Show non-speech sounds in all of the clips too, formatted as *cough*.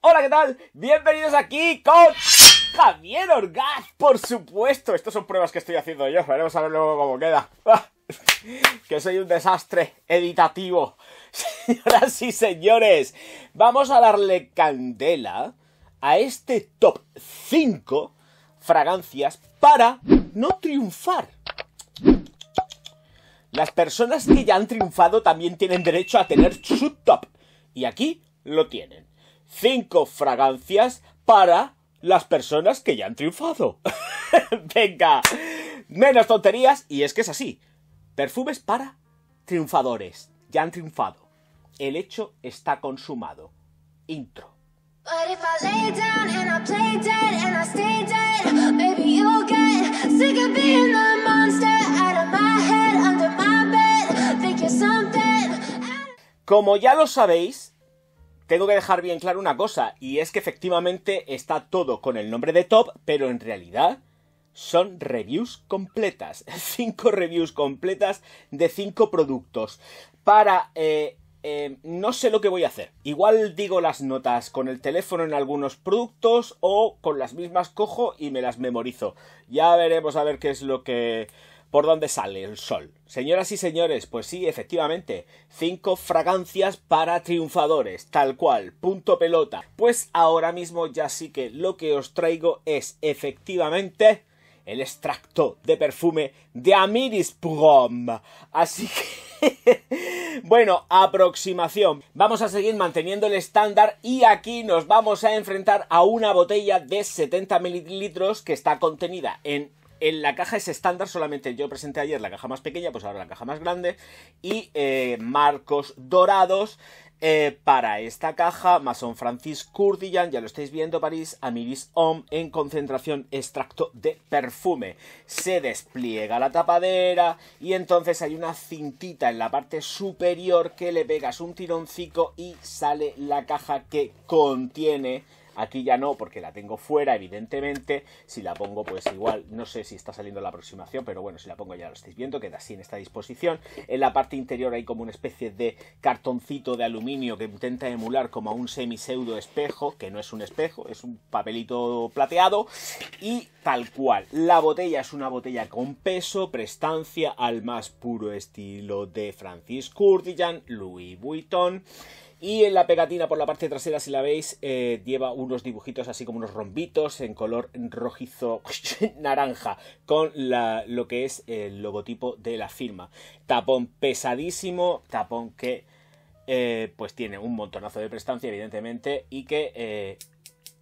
Hola, ¿qué tal? Bienvenidos aquí con Javier Orgaz, por supuesto. Estas son pruebas que estoy haciendo yo, veremos a ver luego cómo queda. *laughs* que soy un desastre editativo. *laughs* Señoras y señores, vamos a darle candela a este top 5 fragancias para no triunfar. Las personas que ya han triunfado también tienen derecho a tener su top. Y aquí lo tienen cinco fragancias para las personas que ya han triunfado. *laughs* Venga, menos tonterías y es que es así. Perfumes para triunfadores. Ya han triunfado. El hecho está consumado. Intro. Como ya lo sabéis, tengo que dejar bien claro una cosa, y es que efectivamente está todo con el nombre de top, pero en realidad son reviews completas. *laughs* Cinco reviews completas de cinco productos. Para... Eh, eh, no sé lo que voy a hacer. Igual digo las notas con el teléfono en algunos productos o con las mismas cojo y me las memorizo. Ya veremos a ver qué es lo que por donde sale el sol. Señoras y señores, pues sí, efectivamente, cinco fragancias para triunfadores, tal cual, punto pelota. Pues ahora mismo ya sí que lo que os traigo es efectivamente el extracto de perfume de Amiris Prom. Así que... *laughs* bueno, aproximación. Vamos a seguir manteniendo el estándar y aquí nos vamos a enfrentar a una botella de 70 mililitros que está contenida en en la caja es estándar, solamente yo presenté ayer la caja más pequeña, pues ahora la caja más grande. Y eh, marcos dorados eh, para esta caja, Mason Francis Curdillan, ya lo estáis viendo, París, Amiris Homme en concentración extracto de perfume. Se despliega la tapadera y entonces hay una cintita en la parte superior que le pegas un tironcico y sale la caja que contiene Aquí ya no, porque la tengo fuera, evidentemente. Si la pongo, pues igual, no sé si está saliendo la aproximación, pero bueno, si la pongo ya lo estáis viendo, queda así en esta disposición. En la parte interior hay como una especie de cartoncito de aluminio que intenta emular como un semi espejo, que no es un espejo, es un papelito plateado. Y tal cual, la botella es una botella con peso, prestancia al más puro estilo de Francis Curtillan, Louis Vuitton. Y en la pegatina por la parte trasera, si la veis, eh, lleva unos dibujitos así como unos rombitos en color rojizo *laughs* naranja con lo que es el logotipo de la firma. Tapón pesadísimo, tapón que eh, pues tiene un montonazo de prestancia, evidentemente, y que eh,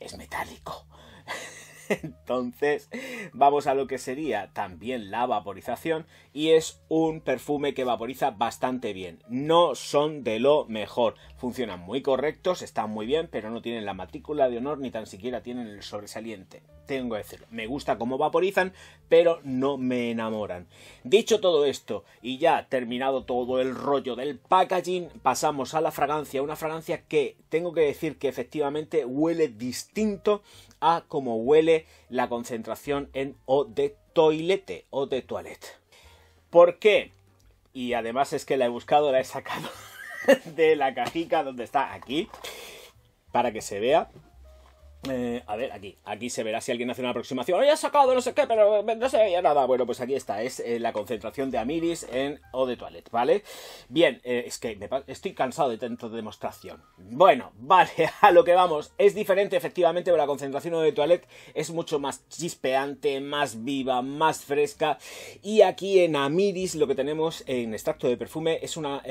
es metálico. *laughs* Entonces, vamos a lo que sería también la vaporización y es un perfume que vaporiza bastante bien. No son de lo mejor. Funcionan muy correctos, están muy bien, pero no tienen la matrícula de honor ni tan siquiera tienen el sobresaliente. Tengo que decirlo, me gusta cómo vaporizan, pero no me enamoran. Dicho todo esto, y ya terminado todo el rollo del packaging, pasamos a la fragancia. Una fragancia que tengo que decir que efectivamente huele distinto a como huele la concentración en O de toilette o de toilette. ¿Por qué? Y además es que la he buscado, la he sacado *laughs* de la cajita donde está aquí, para que se vea. Eh, a ver, aquí, aquí se verá si alguien hace una aproximación. ya ha sacado no sé qué, pero eh, no se veía nada! Bueno, pues aquí está, es eh, la concentración de Amiris en Eau de Toilette, ¿vale? Bien, es que estoy cansado de tanto de demostración. Bueno, *laughs* vale, a lo que vamos. Es diferente, efectivamente, pero la concentración O de Toilette es mucho más chispeante, más viva, más fresca. Y aquí en Amiris lo que tenemos en extracto de perfume es una...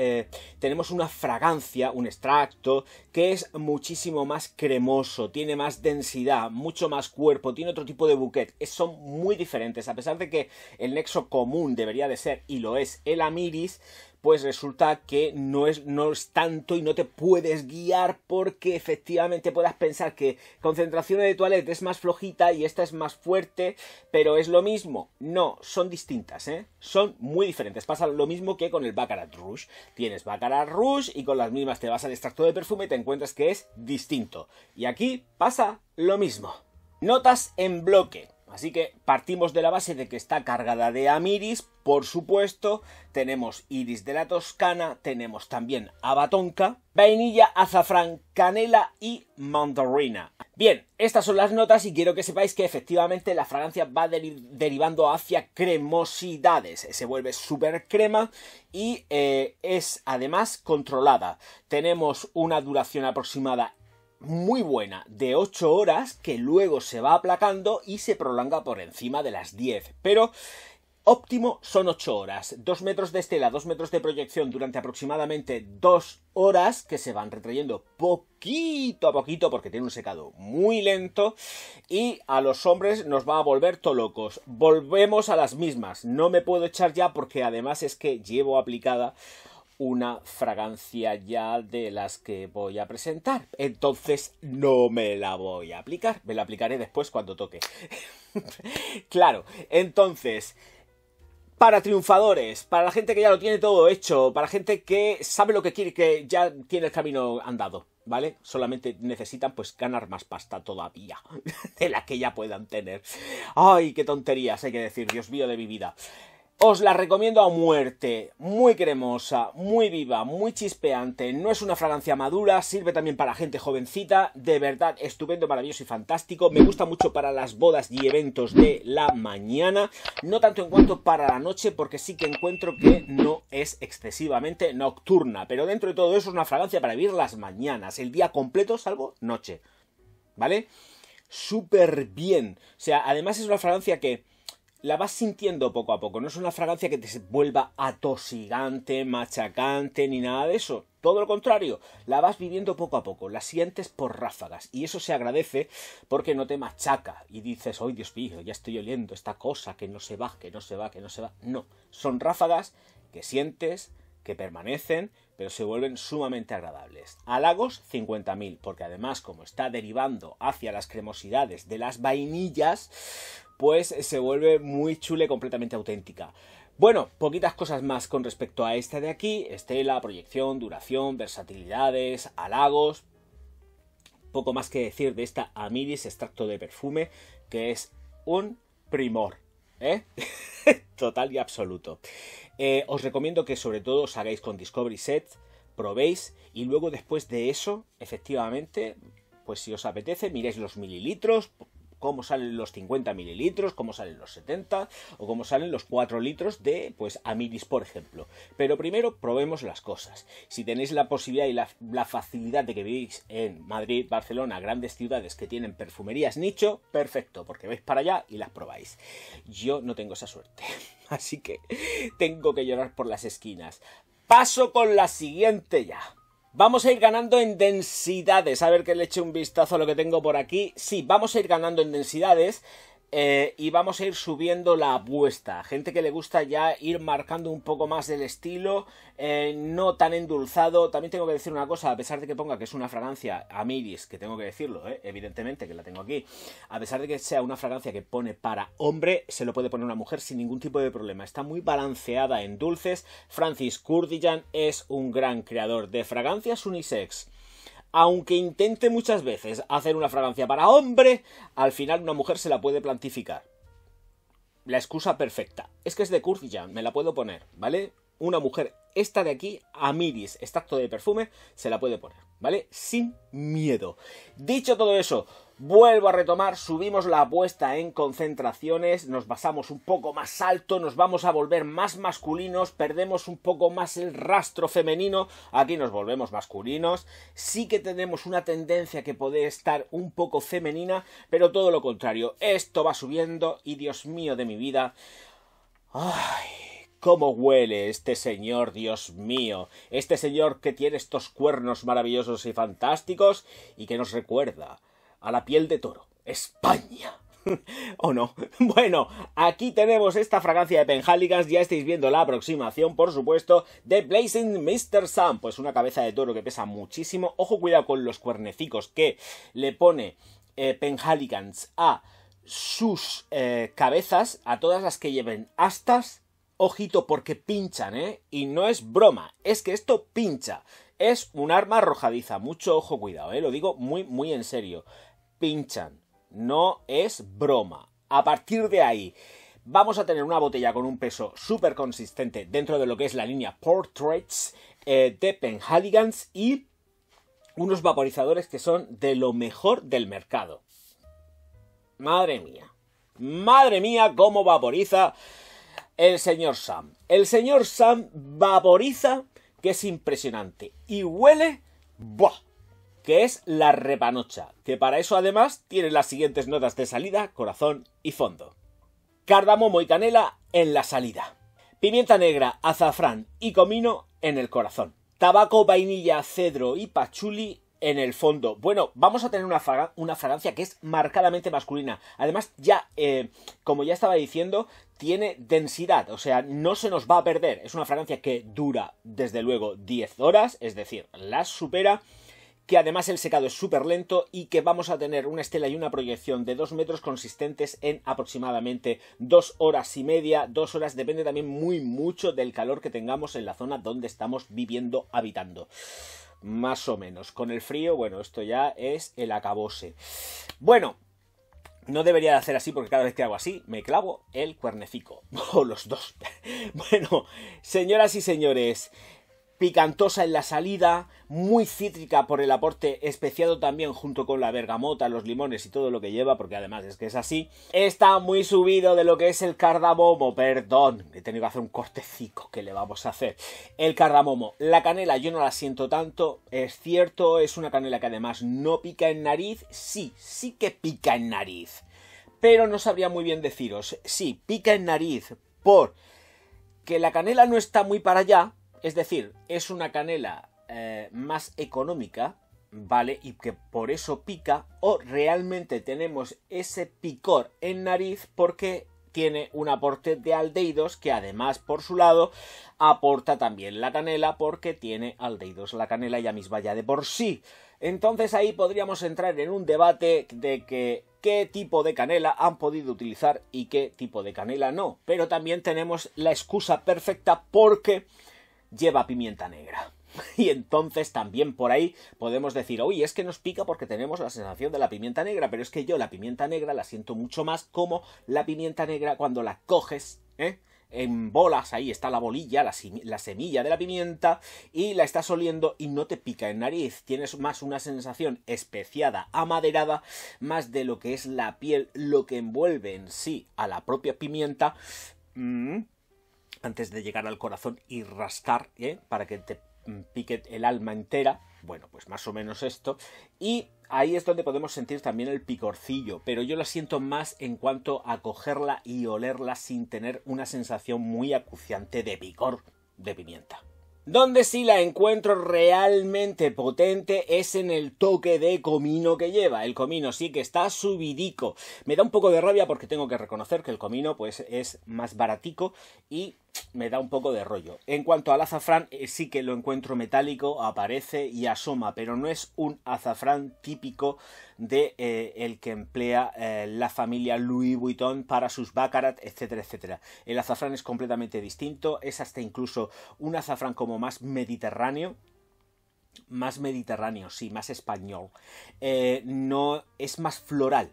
tenemos una fragancia, un extracto, que es muchísimo más cremoso, tiene más densidad, mucho más cuerpo, tiene otro tipo de bouquet, son muy diferentes, a pesar de que el nexo común debería de ser, y lo es, el Amiris, pues resulta que no es, no tanto y no te puedes guiar porque efectivamente puedas pensar que concentración de toilette es más flojita y esta es más fuerte, pero es lo mismo. No, son distintas, ¿eh? Son muy diferentes. Pasa lo mismo que con el Baccarat Rouge. Tienes Baccarat Rouge y con las mismas te vas al extracto de perfume y te encuentras que es distinto. Y aquí pasa lo mismo. Notas en bloque. Así que partimos de la base de que está cargada de Amiris, por supuesto, tenemos Iris de la Toscana, tenemos también Abatonca, vainilla, azafrán, canela y mandarina. Bien, estas son las notas y quiero que sepáis que efectivamente la fragancia va derivando hacia cremosidades, se vuelve súper crema y eh, es además controlada. Tenemos una duración aproximada muy buena de 8 horas que luego se va aplacando y se prolonga por encima de las 10. Pero óptimo son 8 horas. 2 metros de estela, 2 metros de proyección durante aproximadamente 2 horas que se van retrayendo poquito a poquito porque tiene un secado muy lento y a los hombres nos va a volver tolocos. Volvemos a las mismas. No me puedo echar ya porque además es que llevo aplicada una fragancia ya de las que voy a presentar. Entonces no me la voy a aplicar. Me la aplicaré después cuando toque. *laughs* claro, entonces para triunfadores, para la gente que ya lo tiene todo hecho, para gente que sabe lo que quiere, que ya tiene el camino andado, ¿vale? Solamente necesitan pues ganar más pasta todavía *laughs* de la que ya puedan tener. Ay, qué tonterías, hay que decir, Dios mío de mi vida. Os la recomiendo a muerte, muy cremosa, muy viva, muy chispeante, no es una fragancia madura, sirve también para gente jovencita, de verdad, estupendo, maravilloso y fantástico, me gusta mucho para las bodas y eventos de la mañana, no tanto en cuanto para la noche, porque sí que encuentro que no es excesivamente nocturna, pero dentro de todo eso es una fragancia para vivir las mañanas, el día completo salvo noche, ¿vale? Súper bien, o sea, además es una fragancia que la vas sintiendo poco a poco. No es una fragancia que te vuelva atosigante, machacante, ni nada de eso. Todo lo contrario, la vas viviendo poco a poco, la sientes por ráfagas y eso se agradece porque no te machaca y dices, ¡ay Dios mío, ya estoy oliendo esta cosa que no se va, que no se va, que no se va! No, son ráfagas que sientes, que permanecen, pero se vuelven sumamente agradables. Halagos 50.000, porque además como está derivando hacia las cremosidades de las vainillas, pues se vuelve muy chule, completamente auténtica. Bueno, poquitas cosas más con respecto a esta de aquí, estela, proyección, duración, versatilidades, halagos, poco más que decir de esta Amiris extracto de perfume, que es un primor, ¿eh? *laughs* total y absoluto. Eh, os recomiendo que sobre todo os hagáis con Discovery Set, probéis y luego después de eso, efectivamente, pues si os apetece, miréis los mililitros, cómo salen los 50 mililitros, cómo salen los 70 o cómo salen los 4 litros de pues Amiris, por ejemplo. Pero primero probemos las cosas. Si tenéis la posibilidad y la, la facilidad de que vivís en Madrid, Barcelona, grandes ciudades que tienen perfumerías nicho, perfecto, porque vais para allá y las probáis. Yo no tengo esa suerte, *laughs* así que tengo que llorar por las esquinas. Paso con la siguiente ya. Vamos a ir ganando en densidades. A ver que le eche un vistazo a lo que tengo por aquí. Sí, vamos a ir ganando en densidades. Eh, y vamos a ir subiendo la apuesta. Gente que le gusta ya ir marcando un poco más del estilo, eh, no tan endulzado. También tengo que decir una cosa, a pesar de que ponga que es una fragancia Amiris, que tengo que decirlo, eh, evidentemente que la tengo aquí, a pesar de que sea una fragancia que pone para hombre, se lo puede poner una mujer sin ningún tipo de problema. Está muy balanceada en dulces. Francis Kurdijan es un gran creador de fragancias unisex aunque intente muchas veces hacer una fragancia para hombre, al final una mujer se la puede plantificar. La excusa perfecta. Es que es de Kurt me la puedo poner, ¿vale? Una mujer, esta de aquí, Amiris, extracto de perfume, se la puede poner, ¿vale? Sin miedo. Dicho todo eso, Vuelvo a retomar, subimos la apuesta en concentraciones, nos basamos un poco más alto, nos vamos a volver más masculinos, perdemos un poco más el rastro femenino, aquí nos volvemos masculinos, sí que tenemos una tendencia que puede estar un poco femenina, pero todo lo contrario, esto va subiendo y Dios mío de mi vida, ay, cómo huele este señor, Dios mío, este señor que tiene estos cuernos maravillosos y fantásticos y que nos recuerda a la piel de toro. España. *laughs* ¿O no? Bueno, aquí tenemos esta fragancia de Penhaligans ya estáis viendo la aproximación, por supuesto, de Blazing Mr. Sam pues una cabeza de toro que pesa muchísimo, ojo cuidado con los cuernecicos que le pone eh, Penhaligans a sus eh, cabezas, a todas las que lleven astas, ojito porque pinchan, ¿eh? Y no es broma, es que esto pincha, es un arma arrojadiza, mucho ojo cuidado, ¿eh? Lo digo muy, muy en serio pinchan. No es broma. A partir de ahí vamos a tener una botella con un peso súper consistente dentro de lo que es la línea Portraits eh, de Penhaligans y unos vaporizadores que son de lo mejor del mercado. Madre mía. Madre mía, cómo vaporiza el señor Sam. El señor Sam vaporiza, que es impresionante. Y huele... ¡Buah! que es la repanocha, que para eso además tiene las siguientes notas de salida, corazón y fondo. Cardamomo y canela en la salida. Pimienta negra, azafrán y comino en el corazón. Tabaco, vainilla, cedro y pachuli en el fondo. Bueno, vamos a tener una, fragancia que es marcadamente masculina. Además, ya, eh, como ya estaba diciendo, tiene densidad, o sea, no se nos va a perder. Es una fragancia que dura, desde luego, 10 horas, es decir, las supera que además el secado es súper lento y que vamos a tener una estela y una proyección de 2 metros consistentes en aproximadamente 2 horas y media, 2 horas, depende también muy mucho del calor que tengamos en la zona donde estamos viviendo, habitando más o menos. Con el frío, bueno, esto ya es el acabose. Bueno, no debería de hacer así porque cada vez que hago así me clavo el cuernecico. *laughs* O los dos. *laughs* bueno, señoras y señores, picantosa en la salida, muy cítrica por el aporte especiado también junto con la bergamota, los limones y todo lo que lleva, porque además es que es así. Está muy subido de lo que es el cardamomo, perdón, he tenido que hacer un cortecico que le vamos a hacer. El cardamomo, la canela yo no la siento tanto, es cierto, es una canela que además no pica en nariz, sí, sí que pica en nariz. Pero no sabría muy bien deciros, sí, pica en nariz por que la canela no está muy para allá, es decir, es una canela eh, más económica, ¿vale? Y que por eso pica, o realmente tenemos ese picor en nariz porque tiene un aporte de aldeidos que además por su lado aporta también la canela porque tiene aldeidos. la canela ya misma ya de por sí. Entonces ahí podríamos entrar en un debate de qué tipo de canela han podido utilizar y qué tipo de canela no. Pero también tenemos la excusa perfecta porque lleva pimienta negra. *laughs* Y entonces también por ahí podemos decir, uy, es que nos pica porque tenemos la sensación de la pimienta negra, pero es que yo la pimienta negra la siento mucho más como la pimienta negra cuando la coges, ¿eh? En bolas, ahí está la bolilla, la, semilla de la pimienta, y la estás oliendo y no te pica en nariz. Tienes más una sensación especiada, amaderada, más de lo que es la piel, lo que envuelve en sí a la propia pimienta. Mm, antes de llegar al corazón y rascar ¿eh? para que te pique el alma entera. Bueno, pues más o menos esto. Y ahí es donde podemos sentir también el picorcillo, pero yo la siento más en cuanto a cogerla y olerla sin tener una sensación muy acuciante de picor de pimienta. Donde sí la encuentro realmente potente es en el toque de comino que lleva. El comino sí que está subidico. Me da un poco de rabia porque tengo que reconocer que el comino pues es más baratico y me da un poco de rollo. En cuanto al azafrán, eh, sí que lo encuentro metálico, aparece y asoma, pero no es un azafrán típico de eh, el que emplea eh, la familia Louis Vuitton para sus baccarat, etcétera, etcétera. El azafrán es completamente distinto, es hasta incluso un azafrán como más mediterráneo, más mediterráneo, sí, más español. no es más floral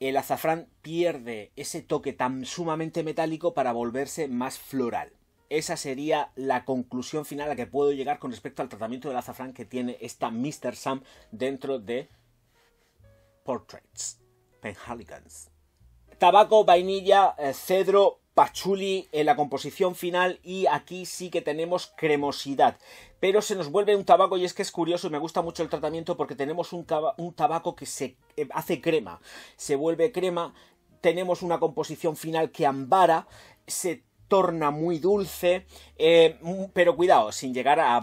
el azafrán pierde ese toque tan sumamente metálico para volverse más floral. Esa sería la conclusión final a la que puedo llegar con respecto al tratamiento del azafrán que tiene esta Mr. Sam dentro de Portraits, Penhaligans. Tabaco, vainilla, eh, cedro, pachuli en la composición final y aquí sí que tenemos cremosidad. Pero se nos vuelve un tabaco y es que es curioso y me gusta mucho el tratamiento porque tenemos un, un tabaco que se eh, hace crema, se vuelve crema, tenemos una composición final que ambara, se torna muy dulce, eh, mm, pero cuidado, sin llegar a,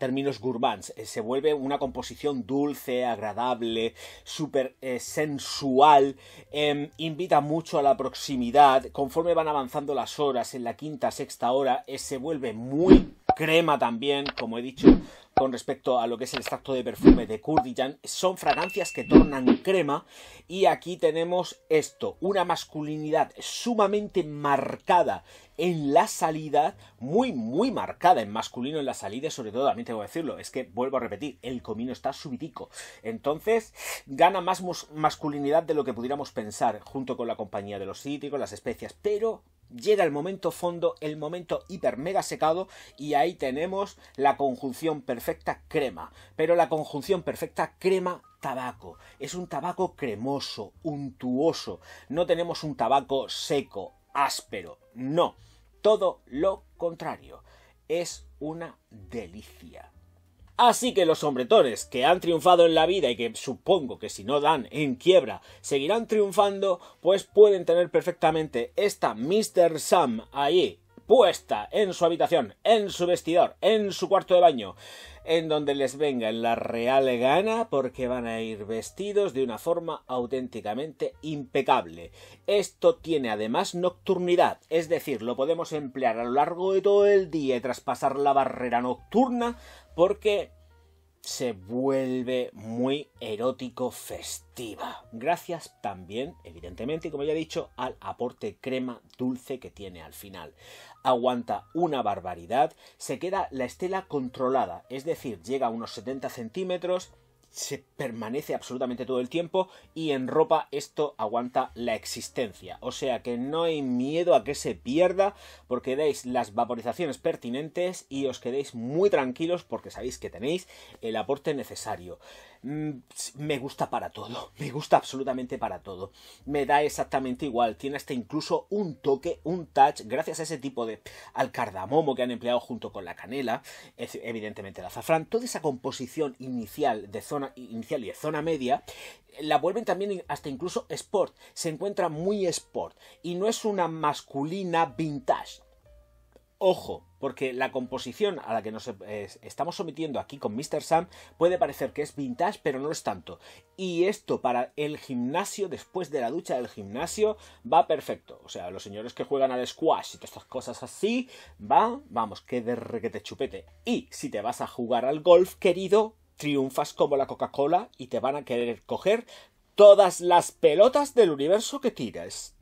términos gourmands. Eh, se vuelve una composición dulce, agradable, súper eh, sensual, em, invita mucho a la proximidad. Conforme van avanzando las horas, en la quinta, sexta hora, se vuelve muy crema también, como he dicho, con respecto a lo que es el extracto de perfume de Kurdijan, son fragancias que tornan crema y aquí tenemos esto, una masculinidad sumamente marcada en la salida, muy muy marcada en masculino en la salida, sobre todo también tengo que decirlo, es que vuelvo a repetir, el comino está subitico, entonces gana más masculinidad de lo que pudiéramos pensar, junto con la compañía de los cítricos, las especias, pero llega el momento fondo, el momento hiper mega secado y ahí tenemos la conjunción perfecta crema. Pero la conjunción perfecta crema tabaco. Es un tabaco cremoso, untuoso. No tenemos un tabaco seco, áspero. No. Todo lo contrario. Es una delicia. Así que los hombretones que han triunfado en la vida y que supongo que si no dan en quiebra seguirán triunfando, pues pueden tener perfectamente esta Mr. Sam ahí puesta en su habitación, en su vestidor, en su cuarto de baño, en donde les venga en la real gana porque van a ir vestidos de una forma auténticamente impecable. Esto tiene además nocturnidad, es decir, lo podemos emplear a lo largo de todo el día y traspasar la barrera nocturna porque se vuelve muy erótico festiva. Gracias también, evidentemente, como ya he dicho, al aporte crema dulce que tiene al final. Aguanta una barbaridad, se queda la estela controlada, es decir, llega a unos 70 centímetros se permanece absolutamente todo el tiempo y en ropa esto aguanta la existencia. O sea que no hay miedo a que se pierda porque deis las vaporizaciones pertinentes y os quedéis muy tranquilos porque sabéis que tenéis el aporte necesario. Mm, me gusta para todo, *laughs* me gusta absolutamente para todo. Me da exactamente igual, tiene hasta incluso un toque, un touch, gracias a ese tipo de al cardamomo que han empleado junto con la canela, evidentemente el azafrán, toda esa composición inicial de zona inicial y de zona media la vuelven también hasta incluso sport, se encuentra muy sport y no es una masculina vintage, Ojo, porque la composición a la que nos eh, estamos sometiendo aquí con Mr. Sam puede parecer que es vintage, pero no lo es tanto. Y esto para el gimnasio, después de la ducha del gimnasio, va perfecto. O sea, los señores que juegan al squash y todas estas cosas así, va, vamos, que de chupete. Y si te vas a jugar al golf, querido, triunfas como la Coca-Cola y te van a querer coger todas las pelotas del universo que tires.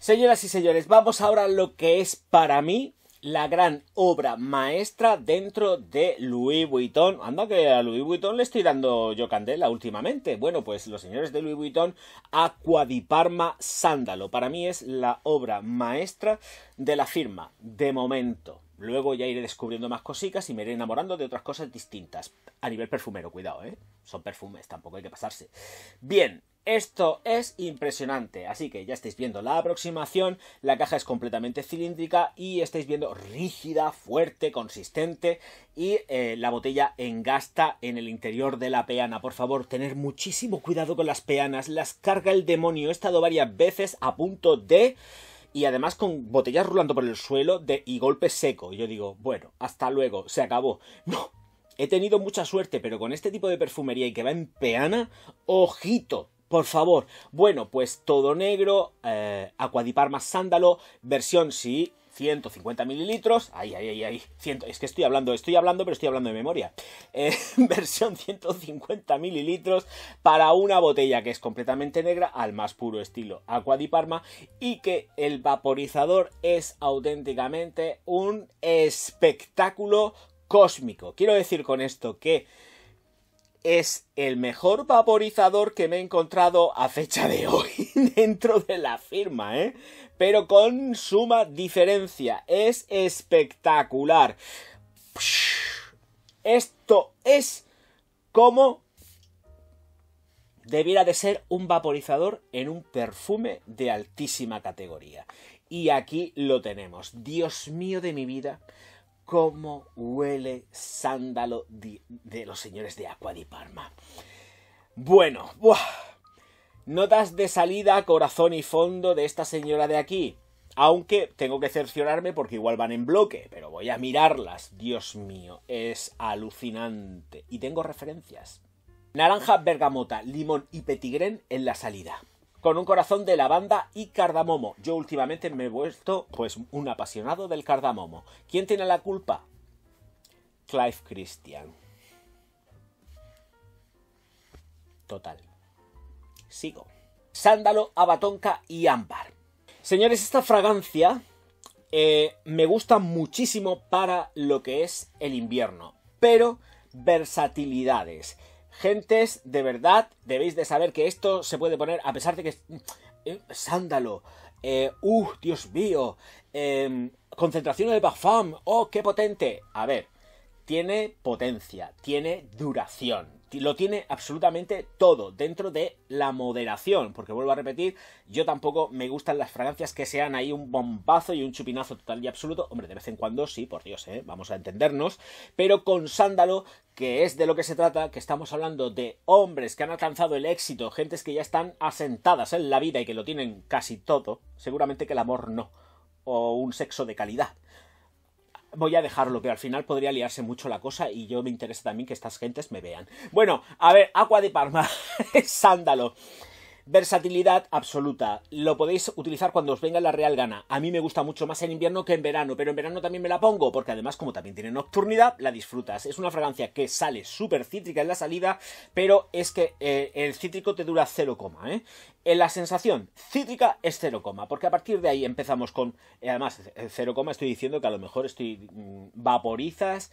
Señoras y señores, vamos ahora a lo que es para mí la gran obra maestra dentro de Louis Vuitton. Anda que a Louis Vuitton le estoy dando yo candela últimamente. Bueno, pues los señores de Louis Vuitton, Aquadiparma Sándalo. Para mí es la obra maestra de la firma, de momento. Luego ya iré descubriendo más cositas y me iré enamorando de otras cosas distintas. A nivel perfumero, cuidado, ¿eh? Son perfumes, tampoco hay que pasarse. Bien, esto es impresionante, así que ya estáis viendo la aproximación, la caja es completamente cilíndrica y estáis viendo rígida, fuerte, consistente y eh, la botella engasta en el interior de la peana. Por favor, tener muchísimo cuidado con las peanas, las carga el demonio, he estado varias veces a punto de y además con botellas rulando por el suelo de, y golpe seco. yo digo, bueno, hasta luego, se acabó. *laughs* No, he tenido mucha suerte, pero con este tipo de perfumería y que va en peana, ojito. Por favor. Bueno, pues todo negro, eh, sándalo, versión sí, 150 mililitros. Ay, ay, ay, ay. es que estoy hablando, estoy hablando, pero estoy hablando de memoria. Eh, *laughs* versión 150 mililitros para una botella que es completamente negra al más puro estilo Aqua di Parma y que el vaporizador es auténticamente un espectáculo cósmico. Quiero decir con esto que es el mejor vaporizador que me he encontrado a fecha de hoy *laughs* dentro de la firma, ¿eh? Pero con suma diferencia, es espectacular. Esto es como debiera de ser un vaporizador en un perfume de altísima categoría. Y aquí lo tenemos. Dios mío de mi vida cómo huele sándalo de los señores de Aqua di Parma. Bueno, notas de salida, corazón y fondo de esta señora de aquí. Aunque tengo que cerciorarme porque igual van en bloque, pero voy a mirarlas. Dios mío, es alucinante. Y tengo referencias. Naranja, bergamota, limón y petigrén en la salida con un corazón de lavanda y cardamomo. Yo últimamente me he vuelto pues un apasionado del cardamomo. ¿Quién tiene la culpa? Clive Christian. Total. Sigo. Sándalo, abatonca y ámbar. Señores, esta fragancia eh, me gusta muchísimo para lo que es el invierno, pero versatilidades. Gentes, de verdad, debéis de saber que esto se puede poner, a pesar de que es eh, sándalo, eh, uh, Dios mío, eh, concentración de bafam oh, qué potente. A ver, tiene potencia, tiene duración, lo tiene absolutamente todo dentro de la moderación, porque vuelvo a repetir, yo tampoco me gustan las fragancias que sean ahí un bombazo y un chupinazo total y absoluto, hombre, de vez en cuando sí, por Dios, ¿eh? vamos a entendernos, pero con sándalo, que es de lo que se trata, que estamos hablando de hombres que han alcanzado el éxito, gentes que ya están asentadas en la vida y que lo tienen casi todo, seguramente que el amor no, o un sexo de calidad voy a dejarlo, pero al final podría liarse mucho la cosa y yo me interesa también que estas gentes me vean. Bueno, a ver, agua de Parma, *laughs* sándalo. Versatilidad absoluta. Lo podéis utilizar cuando os venga la real gana. A mí me gusta mucho más en invierno que en verano, pero en verano también me la pongo, porque además como también tiene nocturnidad, la disfrutas. Es una fragancia que sale súper cítrica en la salida, pero es que eh, el cítrico te dura 0, ¿eh? ¿eh? la sensación cítrica es 0, porque a partir de ahí empezamos con... Eh, además, 0, estoy diciendo que a lo mejor estoy... Mm, vaporizas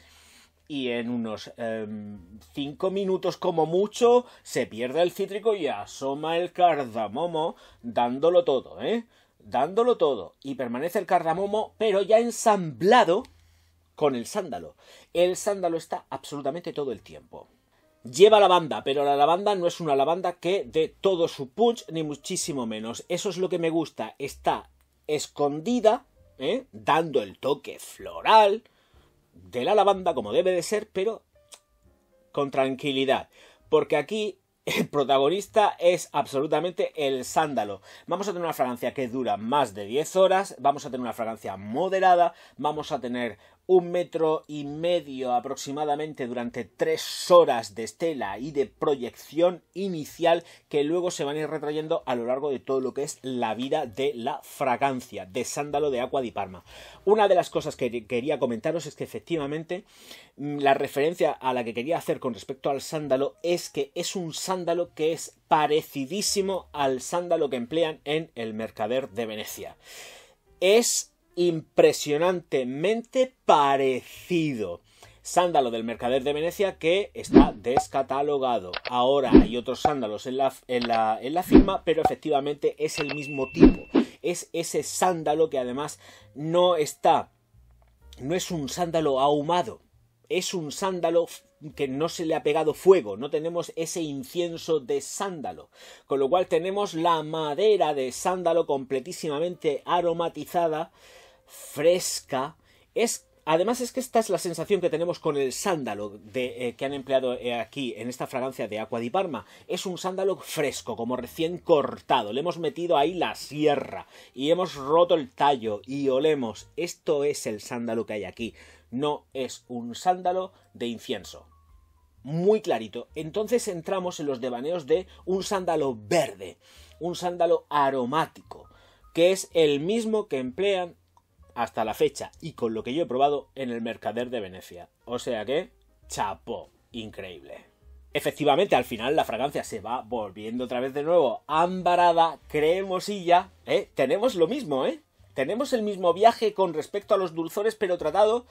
y en unos 5 em, minutos como mucho se pierde el cítrico y asoma el cardamomo dándolo todo, ¿eh? Dándolo todo. Y permanece el cardamomo, pero ya ensamblado con el sándalo. El sándalo está absolutamente todo el tiempo. Lleva lavanda, pero la lavanda no es una lavanda que dé todo su punch, ni muchísimo menos. Eso es lo que me gusta. Está escondida, ¿eh? dando el toque floral, de la lavanda como debe de ser, pero con tranquilidad, porque aquí *laughs* el protagonista es absolutamente el sándalo. Vamos a tener una fragancia que dura más de 10 horas, vamos a tener una fragancia moderada, vamos a tener un metro y medio aproximadamente durante tres horas de estela y de proyección inicial que luego se van a ir retrayendo a lo largo de todo lo que es la vida de la fragancia de sándalo de agua di Parma. Una de las cosas que quería comentaros es que efectivamente mm, la referencia a la que quería hacer con respecto al sándalo es que es un sándalo que es parecidísimo al sándalo que emplean en el mercader de Venecia. Es impresionantemente parecido. Sándalo del Mercader de Venecia que está descatalogado. Ahora hay otros sándalos en la, en la, en la firma, pero efectivamente es el mismo tipo. Es ese sándalo que además no está, no es un sándalo ahumado, es un sándalo que no se le ha pegado fuego, no tenemos ese incienso de sándalo, con lo cual tenemos la madera de sándalo completísimamente aromatizada fresca. Es, además es que esta es la sensación que tenemos con el sándalo de, eh, que han empleado eh, aquí en esta fragancia de Aqua di Parma. Es un sándalo fresco, como recién cortado. Le hemos metido ahí la sierra y hemos roto el tallo y olemos. Esto es el sándalo que hay aquí. No es un sándalo de incienso muy clarito. Entonces entramos en los devaneos de un sándalo verde, un sándalo aromático, que es el mismo que emplean hasta la fecha y con lo que yo he probado en el Mercader de Venecia. O sea que, chapó, increíble. Efectivamente, al final la fragancia se va volviendo otra vez de nuevo ambarada, cremosilla. ¿eh? Tenemos lo mismo, ¿eh? Tenemos el mismo viaje con respecto a los dulzores, pero tratado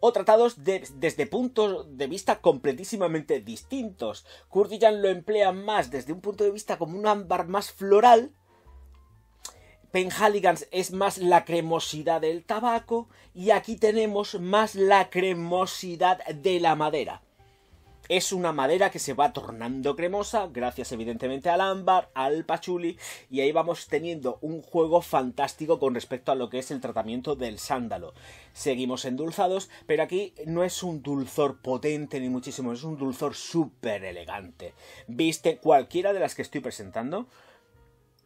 o tratados desde puntos de vista completísimamente distintos. Curtillan lo emplea más desde un punto de vista como un ámbar más floral, Halligans es más la cremosidad del tabaco y aquí tenemos más la cremosidad de la madera. Es una madera que se va tornando cremosa, gracias evidentemente al ámbar, al pachuli, y ahí vamos teniendo un juego fantástico con respecto a lo que es el tratamiento del sándalo. Seguimos endulzados, pero aquí no es un dulzor potente ni muchísimo, es un dulzor súper elegante. ¿Viste cualquiera de las que estoy presentando?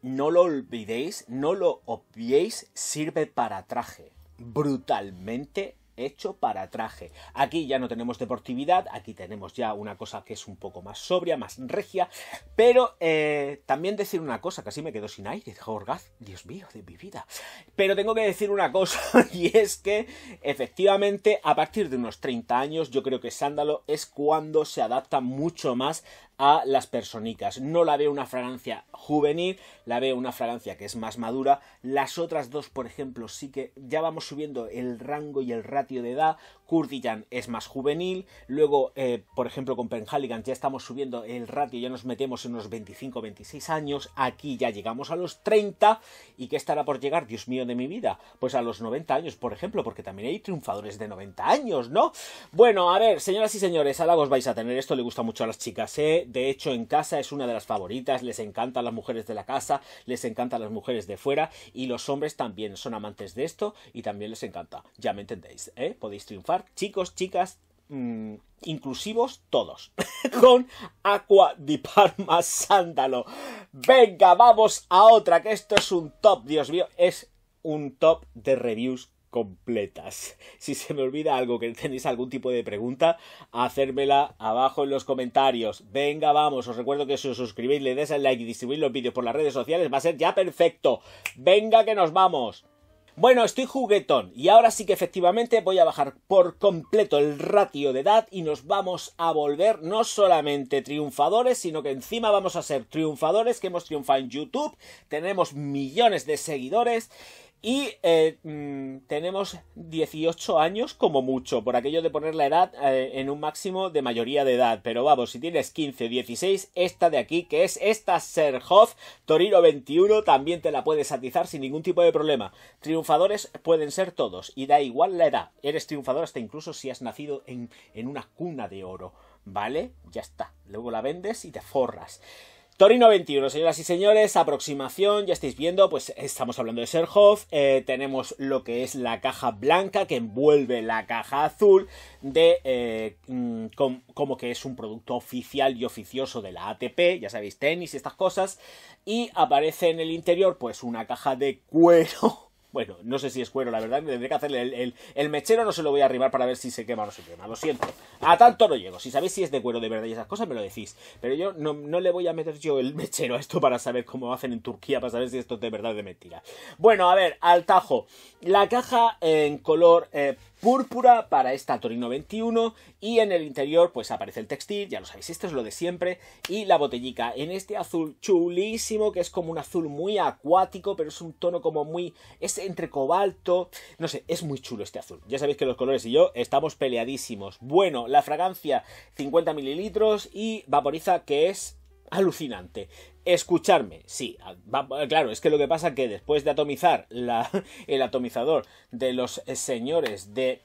no lo olvidéis, no lo obviéis, sirve para traje. Brutalmente hecho para traje. Aquí ya no tenemos deportividad, aquí tenemos ya una cosa que es un poco más sobria, más regia, pero eh, también decir una cosa, casi me quedo sin aire, Jorgaz, Dios mío, de mi vida. Pero tengo que decir una cosa, *laughs* y es que efectivamente a partir de unos 30 años yo creo que Sándalo es cuando se adapta mucho más a las personicas No la veo una fragancia juvenil, la veo una fragancia que es más madura. Las otras dos, por ejemplo, sí que ya vamos subiendo el rango y el ratio de edad, Kurdijan es más juvenil, luego, eh, por ejemplo, con Penhaligan ya estamos subiendo el ratio, ya nos metemos en unos 25-26 años, aquí ya llegamos a los 30, ¿y qué estará por llegar, Dios mío de mi vida? Pues a los 90 años, por ejemplo, porque también hay triunfadores de 90 años, ¿no? Bueno, a ver, señoras y señores, a os vais a tener, esto le gusta mucho a las chicas, ¿eh? De hecho, en casa es una de las favoritas, les encantan las mujeres de la casa, les encantan las mujeres de fuera, y los hombres también son amantes de esto, y también les encanta, ya me entendéis, ¿eh? Podéis triunfar chicos, chicas, mm, inclusivos todos, *laughs* con Aqua di Parma Sándalo. Venga, vamos a otra, que esto es un top, Dios mío, es un top de reviews completas. *laughs* Si se me olvida algo, que tenéis algún tipo de pregunta, hacérmela abajo en los comentarios. Venga, vamos, os recuerdo que si os suscribís, le des al like y distribuís los vídeos por las redes sociales, va a ser ya perfecto. Venga, que nos vamos. Bueno, estoy juguetón y ahora sí que efectivamente voy a bajar por completo el ratio de edad y nos vamos a volver no solamente triunfadores, sino que encima vamos a ser triunfadores que hemos triunfado en YouTube, tenemos millones de seguidores y eh, mm, tenemos 18 años como mucho, por aquello de poner la edad eh, en un máximo de mayoría de edad. Pero vamos, si tienes 15, 16, esta de aquí, que es esta Serhoff Torino 21, también te la puedes atizar sin ningún tipo de problema. Triunfadores pueden ser todos, y da igual la edad. Eres triunfador hasta incluso si has nacido en una cuna de oro. ¿Vale? Ya está. Luego la vendes y te forras. Torino 21, señoras y señores, aproximación, ya estáis viendo, pues estamos hablando de Serhoff, eh, tenemos lo que es la caja blanca que envuelve la caja azul, de eh, mm, como que es un producto oficial y oficioso de la ATP, ya sabéis, tenis y estas cosas, y aparece en el interior pues una caja de cuero bueno, no sé si es cuero, la verdad, tendré que hacerle el, mechero, no se lo voy a arribar para ver si se quema o no se quema, lo siento. A tanto no llego, si sabéis si es de cuero de verdad y esas cosas me lo decís, pero yo no, le voy a meter yo el mechero a esto para saber cómo hacen en Turquía, para saber si esto es de verdad o de mentira. Bueno, a ver, al tajo. La caja en color eh, púrpura para esta Torino 21 y en el interior pues aparece el textil, ya lo sabéis, esto es lo de siempre, y la botellica en este azul chulísimo que es como un azul muy acuático, pero es un tono como muy, es entre cobalto, no sé, es muy chulo este azul, ya sabéis que los colores y yo estamos peleadísimos. Bueno, la fragancia 50 mililitros y vaporiza que es alucinante escucharme, sí, ah, eh, claro, es que lo que pasa es que después de atomizar *laughs* el atomizador de los señores de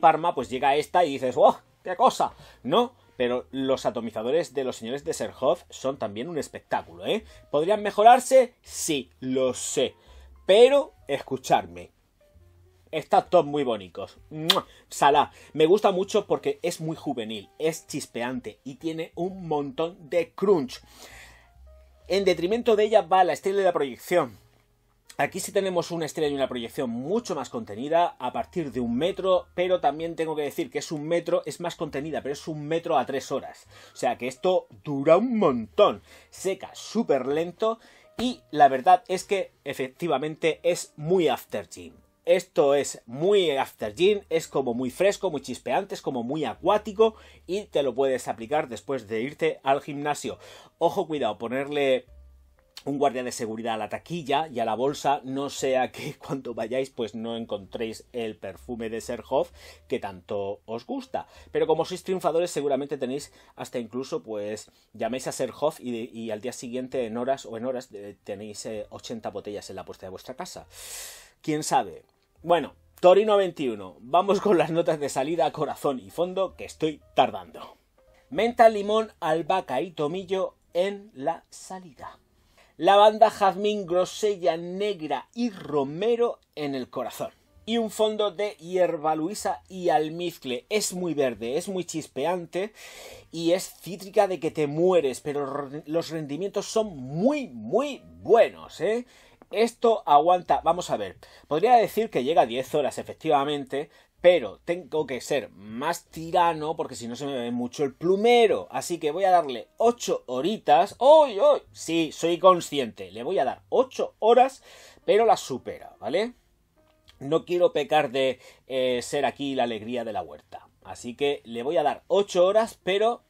parma pues llega esta y dices, ¡oh! ¡Qué cosa! No, pero los atomizadores de los señores de Serhoff son también un espectáculo, ¿eh? ¿Podrían mejorarse? Sí, lo sé. Pero, escucharme. está todos muy bonitos. Sala, me gusta mucho porque es muy juvenil, es chispeante y tiene un montón de crunch. En detrimento de ella va la estrella de la proyección. Aquí sí tenemos una estrella y una proyección mucho más contenida, a partir de un metro, pero también tengo que decir que es un metro, es más contenida, pero es un metro a tres horas. O sea que esto dura un montón, seca súper lento y la verdad es que efectivamente es muy after gym. Esto es muy after gym es como muy fresco, muy chispeante, es como muy acuático y te lo puedes aplicar después de irte al gimnasio. Ojo, cuidado, ponerle un guardia de seguridad a la taquilla y a la bolsa, no sea que *laughs* cuando vayáis pues no encontréis el perfume de Serhoff que tanto os gusta. Pero como sois triunfadores seguramente tenéis hasta incluso pues llaméis a Serhoff y, y al día siguiente en horas o en horas tenéis 80 eh, botellas en la puerta de vuestra casa. ¿Quién sabe? Bueno, Torino 21. Vamos con las notas de salida, corazón y fondo, que estoy tardando. Menta, limón, albahaca y tomillo en la salida. Lavanda, jazmín, grosella negra y romero en el corazón. Y un fondo de hierba luisa y almizcle. Es muy verde, es muy chispeante y es cítrica de que te mueres, pero los rendimientos son muy, muy buenos, ¿eh? Esto aguanta, vamos a ver, podría decir que llega a 10 horas efectivamente, pero tengo que ser más tirano porque si no se me ve mucho el plumero, así que voy a darle 8 horitas, hoy uy! Sí, soy consciente, le voy a dar 8 horas, pero la supera, ¿vale? No quiero pecar de eh, ser aquí la alegría de la huerta, así que le voy a dar 8 horas, pero...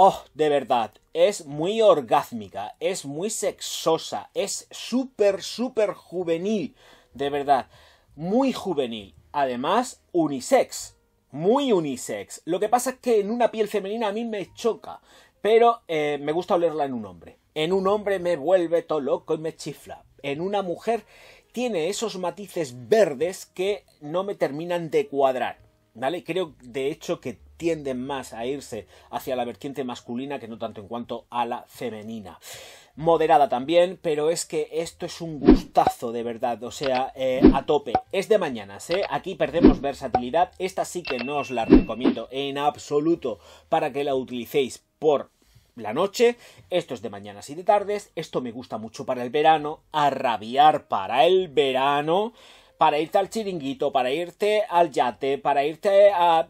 ¡Oh, de verdad! es muy orgásmica, es muy sexosa, es súper, súper juvenil, de verdad, muy juvenil. Además, unisex, muy unisex. Lo que pasa es que en una piel femenina a mí me choca, pero eh, me gusta olerla en un hombre. En un hombre me vuelve todo loco y me chifla. En una mujer tiene esos matices verdes que no me terminan de cuadrar. Creo de hecho que tienden más a irse hacia la vertiente masculina que no tanto en cuanto a la femenina. Moderada también, pero es que esto es un gustazo de verdad, o sea, eh, a tope. Es de mañanas, ¿eh? Aquí perdemos versatilidad, esta sí que no os la recomiendo en absoluto para que la utilicéis por la noche, esto es de mañanas y de tardes, esto me gusta mucho para el verano, a rabiar para el verano para irte al chiringuito, para irte al yate, para irte a,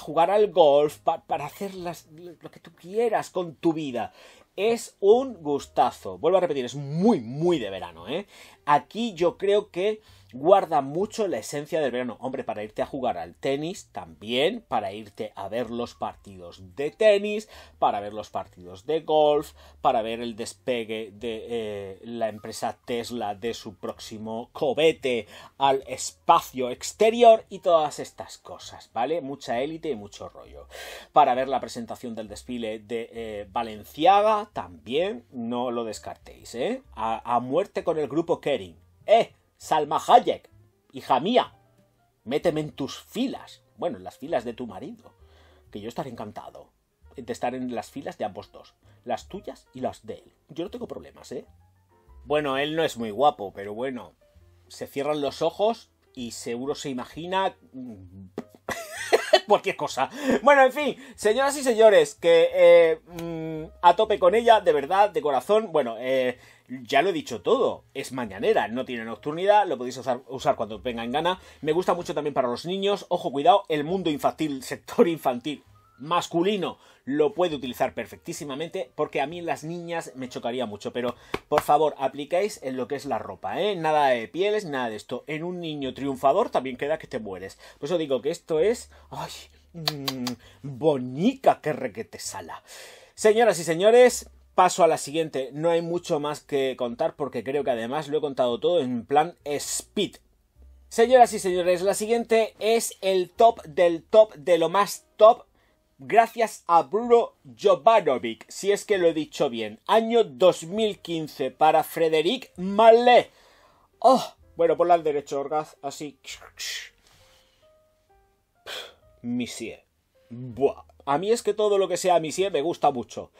jugar al golf, para hacer las, lo que tú quieras con tu vida. Es un gustazo. Vuelvo a repetir, es muy, muy de verano, ¿eh? Aquí yo creo que guarda mucho la esencia del verano. Hombre, para irte a jugar al tenis también, para irte a ver los partidos de tenis, para ver los partidos de golf, para ver el despegue de eh, la empresa Tesla de su próximo cohete al espacio exterior y todas estas cosas, ¿vale? Mucha élite y mucho rollo. Para ver la presentación del desfile de Balenciaga eh, Valenciaga también, no lo descartéis, ¿eh? A, a muerte con el grupo Kering. ¡Eh! Salma Hayek, hija mía, méteme en tus filas, bueno, en las filas de tu marido, que yo estaré encantado de estar en las filas de ambos dos, las tuyas y las de él. Yo no tengo problemas, ¿eh? Bueno, él no es muy guapo, pero bueno, se cierran los ojos y seguro se imagina mm, cualquier cosa. Bueno, en fin, señoras y señores, que eh, mm, a tope con ella, de verdad, de corazón. Bueno, eh, ya lo he dicho todo, es mañanera, no tiene nocturnidad, lo podéis usar, usar cuando os venga en gana. Me gusta mucho también para los niños, ojo, cuidado, el mundo infantil, *laughs* sector infantil, masculino lo puede utilizar perfectísimamente porque a mí las niñas me chocaría mucho pero por favor aplicáis en lo que es la ropa ¿eh? nada de pieles nada de esto en un niño triunfador también queda que te mueres por eso digo que esto es ay mm, bonica que requete sala señoras y señores paso a la siguiente no hay mucho más que contar porque creo que además lo he contado todo en plan speed Señoras y señores, la siguiente es el top del top de lo más top gracias a Bruno Jovanovic, si es que lo he dicho bien, año 2015 para Frederic Mallet. Oh, bueno, ponla al derecho, Orgaz, así. Misie. Buah. A mí es que todo lo que sea misier me gusta mucho.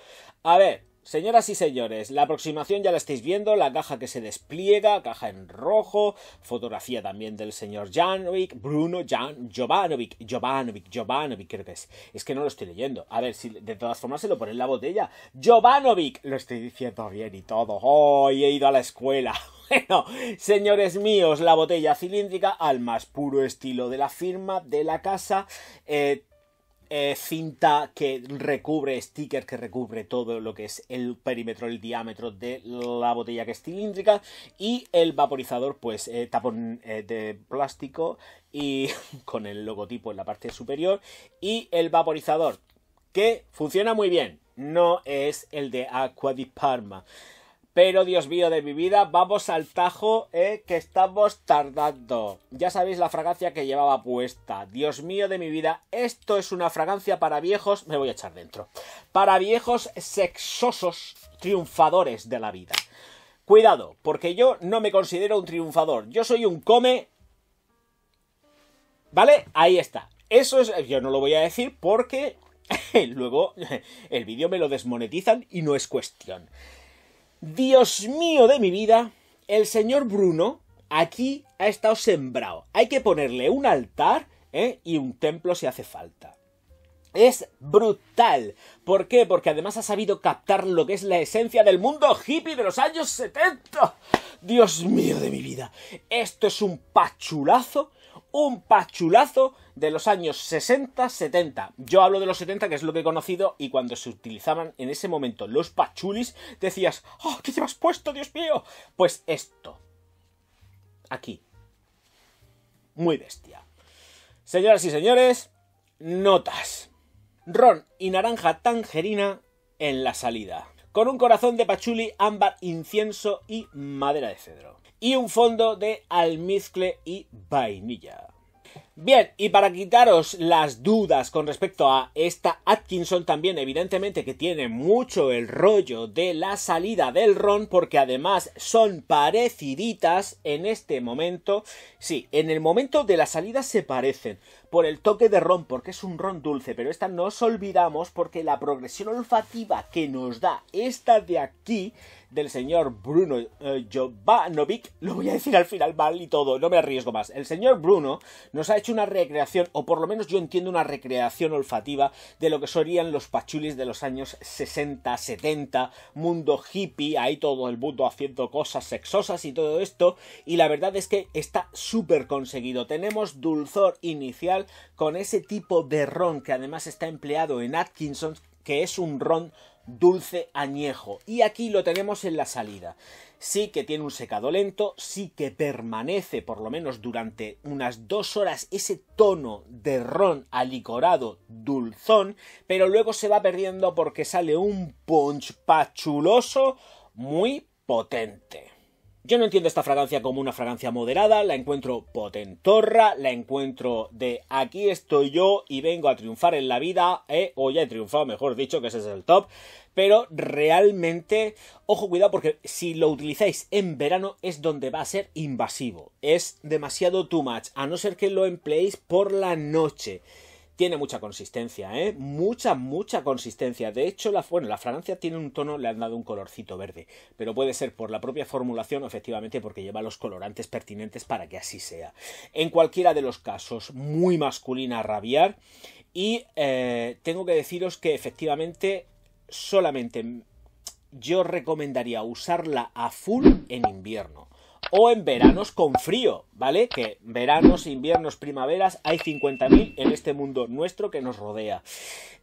A ver, Señoras y señores, la aproximación ya la estáis viendo, la caja que se despliega, caja en rojo, fotografía también del señor Janovic, Bruno Jan, Jovanovic, Jovanovic, Jovanovic creo que es. Es que no lo estoy leyendo. A ver, si de todas formas se lo pone en la botella. Jovanovic, lo estoy diciendo bien y todo. hoy he ido a la escuela! *laughs* Bueno, señores míos, la botella cilíndrica al más puro estilo de la firma de la casa. Eh, eh, cinta que recubre, sticker que recubre todo lo que es el perímetro, el diámetro de la botella que es cilíndrica y el vaporizador pues eh, tapón eh, de plástico y *laughs* con el logotipo en la parte superior y el vaporizador que funciona muy bien, no es el de Aqua di pero Dios mío de mi vida, vamos al tajo eh, que estamos tardando. Ya sabéis la fragancia que llevaba puesta. Dios mío de mi vida, esto es una fragancia para viejos, me voy a echar dentro. Para viejos sexosos triunfadores de la vida. Cuidado, porque yo no me considero un triunfador. Yo soy un come... ¿Vale? Ahí está. Eso es... Yo no lo voy a decir porque *laughs* luego el vídeo me lo desmonetizan y no es cuestión. Dios mío de mi vida, el señor Bruno aquí ha estado sembrado. Hay que ponerle un altar ¿eh? y un templo si hace falta. Es brutal. ¿Por qué? Porque además ha sabido captar lo que es la esencia del mundo hippie de los años 70. Dios mío de mi vida. Esto es un pachulazo un pachulazo de los años 60-70. Yo hablo de los 70, que es lo que he conocido, y cuando se utilizaban en ese momento los pachulis, decías, ¡Oh, qué has puesto, Dios mío! Pues esto. Aquí. Muy bestia. Señoras y señores, notas. Ron y naranja tangerina en la salida con un corazón de pachuli, ámbar, incienso y madera de cedro. Y un fondo de almizcle y vainilla. Bien, y para quitaros las dudas con respecto a esta Atkinson también, evidentemente que tiene mucho el rollo de la salida del ron, porque además son pareciditas en este momento. Sí, en el momento de la salida se parecen, por el toque de ron, porque es un ron dulce, pero esta nos olvidamos porque la progresión olfativa que nos da esta de aquí del señor Bruno eh, Jovanovic, lo voy a decir al final mal y todo, no me arriesgo más. El señor Bruno nos ha hecho una recreación, o por lo menos yo entiendo una recreación olfativa de lo que serían los pachulis de los años 60, 70, mundo hippie, ahí todo el mundo haciendo cosas sexosas y todo esto, y la verdad es que está súper conseguido. Tenemos dulzor inicial con ese tipo de ron que además está empleado en Atkinson, que es un ron dulce añejo. Y aquí lo tenemos en la salida. Sí que tiene un secado lento, sí que permanece por lo menos durante unas dos horas ese tono de ron alicorado dulzón, pero luego se va perdiendo porque sale un punch pachuloso muy potente. Yo no entiendo esta fragancia como una fragancia moderada, la encuentro potentorra, la encuentro de aquí estoy yo y vengo a triunfar en la vida, eh, o ya he triunfado, mejor dicho, que ese es el top, pero realmente, ojo cuidado porque si lo utilizáis en verano es donde va a ser invasivo, es demasiado too much, a no ser que lo empleéis por la noche tiene mucha consistencia, ¿eh? Mucha, mucha consistencia. De hecho, la, bueno, la fragancia tiene un tono, le han dado un colorcito verde, pero puede ser por la propia formulación efectivamente porque lleva los colorantes pertinentes para que así sea. En cualquiera de los casos, muy masculina a rabiar y eh, tengo que deciros que efectivamente solamente yo recomendaría usarla a full en invierno o en veranos con frío, ¿vale? Que veranos, inviernos, primaveras, hay 50.000 en este mundo nuestro que nos rodea.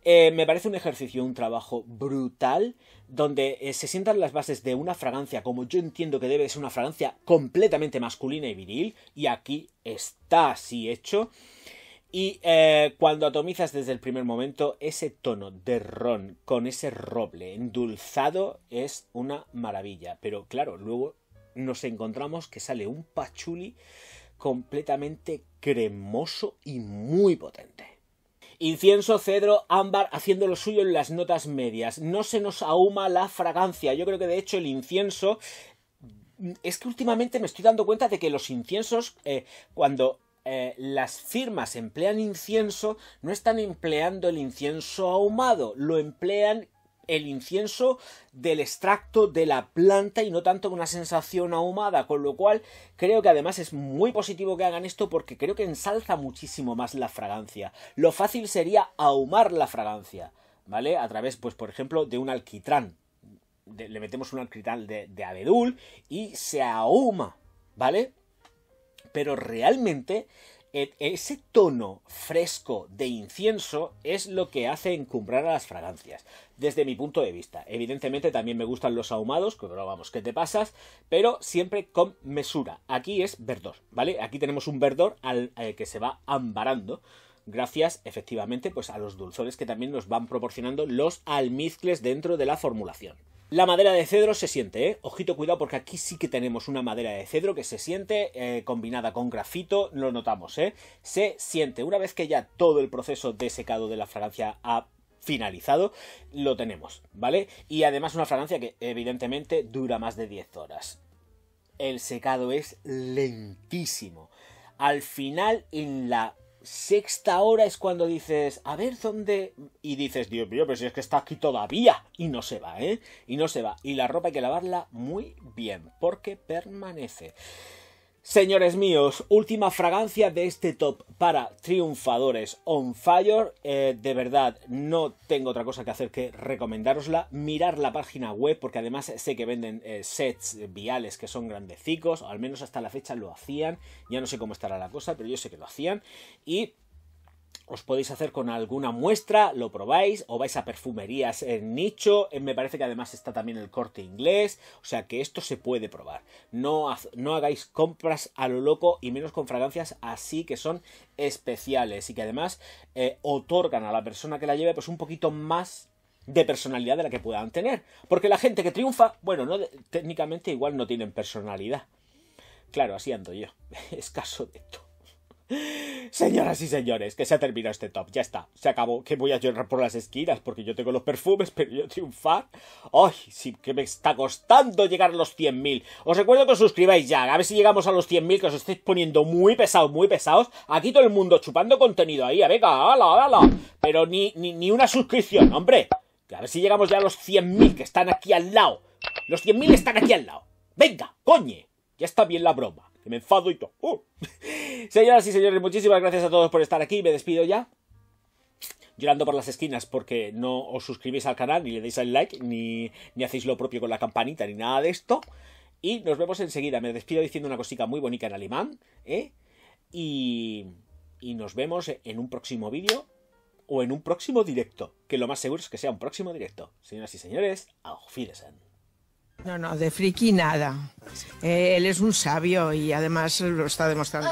Eh, me parece un ejercicio, un trabajo brutal, donde eh, se sientan las bases de una fragancia, como yo entiendo que debe ser una fragancia completamente masculina y viril, y aquí está así hecho. Y eh, cuando atomizas desde el primer momento, ese tono de ron con ese roble endulzado es una maravilla. Pero claro, luego nos encontramos que sale un pachuli completamente cremoso y muy potente. Incienso, cedro, ámbar haciendo lo suyo en las notas medias. No se nos ahuma la fragancia. Yo creo que de hecho el incienso... Es que últimamente me estoy dando cuenta de que los inciensos, eh, cuando eh, las firmas emplean incienso, no están empleando el incienso ahumado, lo emplean el incienso del extracto de la planta y no tanto una sensación ahumada, con lo cual creo que además es muy positivo que hagan esto porque creo que ensalza muchísimo más la fragancia. Lo fácil sería ahumar la fragancia, ¿vale? A través, pues, por ejemplo, de un alquitrán. le metemos un alquitrán de abedul y se ahuma, ¿vale? Pero realmente ese tono fresco de incienso es lo que hace encumbrar a las fragancias, desde mi punto de vista. Evidentemente también me gustan los ahumados, que vamos, qué te pasas, pero siempre con mesura. Aquí es verdor, ¿vale? Aquí tenemos un verdor al, eh, que se va ambarando gracias efectivamente pues a los dulzores que también nos van proporcionando los almizcles dentro de la formulación. La madera de cedro se siente, ¿eh? Ojito, cuidado, porque aquí sí que tenemos una madera de cedro que se siente eh, combinada con grafito, lo notamos, ¿eh? Se siente. Una vez que ya todo el proceso de secado de la fragancia ha finalizado, lo tenemos, ¿vale? Y además una fragancia que evidentemente dura más de 10 horas. El secado es lentísimo. Al final, en la sexta hora es cuando dices, a ver dónde. Y dices, Dios mío, pero si es que está aquí todavía. Y no se va, ¿eh? Y no se va. Y la ropa hay que lavarla muy bien, porque permanece. Señores míos, última fragancia de este top para triunfadores on fire. Eh, de verdad, no tengo otra cosa que hacer que recomendarosla, Mirar la página web, porque además sé que venden eh, sets viales que son grandecicos, al menos hasta la fecha lo hacían. Ya no sé cómo estará la cosa, pero yo sé que lo hacían. Y os podéis hacer con alguna muestra, lo probáis o vais a perfumerías en nicho, eh, me parece que además está también el corte inglés, o sea que esto se puede probar. No, no hagáis compras a lo loco y menos con fragancias así que son especiales y que además eh, otorgan a la persona que la lleve pues un poquito más de personalidad de la que puedan tener. Porque la gente que triunfa, bueno, no, técnicamente igual no tienen personalidad. Claro, así ando yo. *laughs* Es caso de todo. Señoras y señores, que se ha terminado este top, ya está, se acabó, que voy a llorar por las esquinas porque yo tengo los perfumes, *laughs* pero yo triunfar. ¡Ay! Sí que me está costando llegar a los 100.000. Os recuerdo que os suscribáis ya, a ver si llegamos a los 100.000, que os estáis poniendo muy pesados, muy pesados. Aquí todo el mundo chupando contenido ahí, a venga, ala, ala. Pero ni, ni, ni una suscripción, hombre. A ver si llegamos ya a los 100.000 que están aquí al lado. Los 100.000 están aquí al lado. Venga, coñe. Ya está bien la broma me enfado y todo. ¡Uh! *laughs* Señoras y señores, muchísimas gracias a todos por estar aquí. Me despido ya llorando por las esquinas porque no os suscribís al canal, ni le deis al like, ni, hacéis lo propio con la campanita, ni nada de esto. Y nos vemos enseguida. Me despido diciendo una cosita muy bonita en alemán. ¿eh? Y, y nos vemos en un próximo vídeo o en un próximo directo. Que lo más seguro es que sea un próximo directo. Señoras y señores, auf Wiedersehen. No, no, de friki nada. Eh, él es un sabio y además lo está demostrando.